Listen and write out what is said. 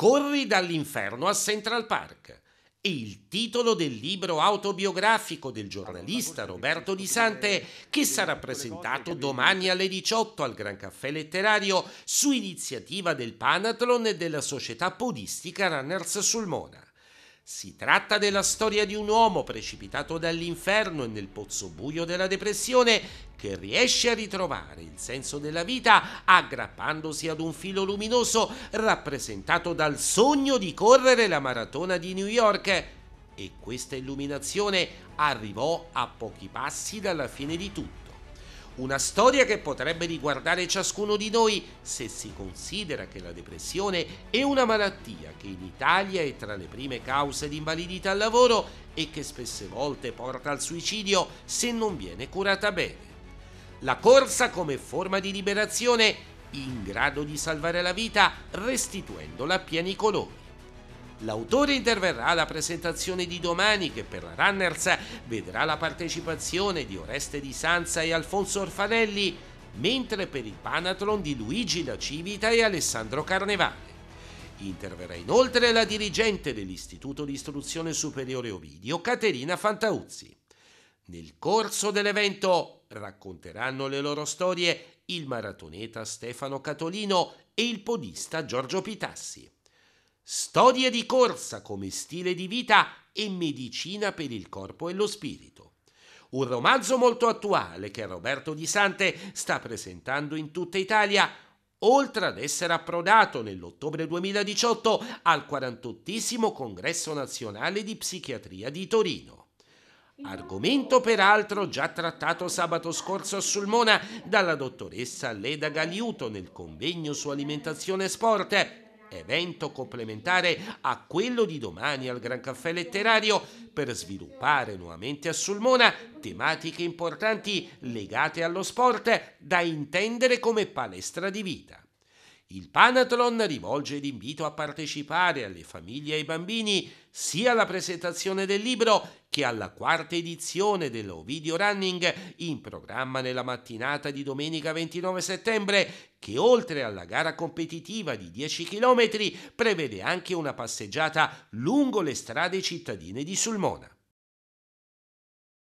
Corri dall'inferno a Central Park. Il titolo del libro autobiografico del giornalista Roberto Di Sante, che sarà presentato domani alle 18 al Gran Caffè Letterario su iniziativa del Panathlon e della società podistica Runners sul Mona. Si tratta della storia di un uomo precipitato dall'inferno e nel pozzo buio della depressione che riesce a ritrovare il senso della vita aggrappandosi ad un filo luminoso rappresentato dal sogno di correre la maratona di New York. E questa illuminazione arrivò a pochi passi dalla fine di tutto. Una storia che potrebbe riguardare ciascuno di noi se si considera che la depressione è una malattia che in Italia è tra le prime cause di invalidità al lavoro e che spesse volte porta al suicidio se non viene curata bene. La corsa come forma di liberazione in grado di salvare la vita restituendola a pieni colori. L'autore interverrà alla presentazione di domani che per la Runners vedrà la partecipazione di Oreste Di Sanza e Alfonso Orfanelli, mentre per il Panathlon di Luigi da Civita e Alessandro Carnevale. Interverrà inoltre la dirigente dell'Istituto di Istruzione Superiore Ovidio, Caterina Fantauzzi. Nel corso dell'evento racconteranno le loro storie il maratoneta Stefano Catolino e il podista Giorgio Pitassi. Storie di corsa come stile di vita e medicina per il corpo e lo spirito. Un romanzo molto attuale che Roberto Di Sante sta presentando in tutta Italia, oltre ad essere approdato nell'ottobre 2018 al 48 Congresso Nazionale di Psichiatria di Torino. Argomento peraltro già trattato sabato scorso a Sulmona dalla dottoressa Leda Galiuto nel convegno su alimentazione e sport, evento complementare a quello di domani al Gran Caffè Letterario per sviluppare nuovamente a Sulmona tematiche importanti legate allo sport da intendere come palestra di vita. Il Panathlon rivolge l'invito a partecipare alle famiglie e ai bambini sia alla presentazione del libro che alla quarta edizione dello video Running in programma nella mattinata di domenica 29 settembre che oltre alla gara competitiva di 10 km prevede anche una passeggiata lungo le strade cittadine di Sulmona.